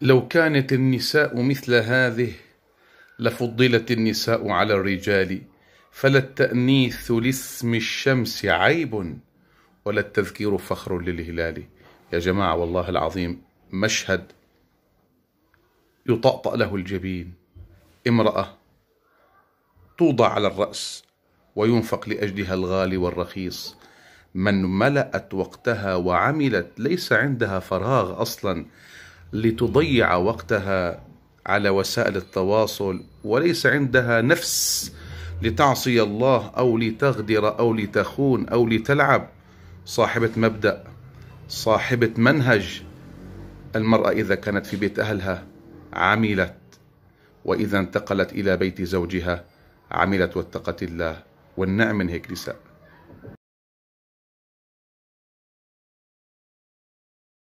لو كانت النساء مثل هذه لفضلت النساء على الرجال فلا التأنيث لاسم الشمس عيب ولا التذكير فخر للهلال يا جماعة والله العظيم مشهد يطأطأ له الجبين امرأة توضع على الرأس وينفق لأجلها الغالي والرخيص من ملأت وقتها وعملت ليس عندها فراغ أصلا لتضيع وقتها على وسائل التواصل وليس عندها نفس لتعصي الله او لتغدر او لتخون او لتلعب صاحبه مبدا صاحبه منهج المراه اذا كانت في بيت اهلها عملت واذا انتقلت الى بيت زوجها عملت واتقت الله والنعم من هيك نساء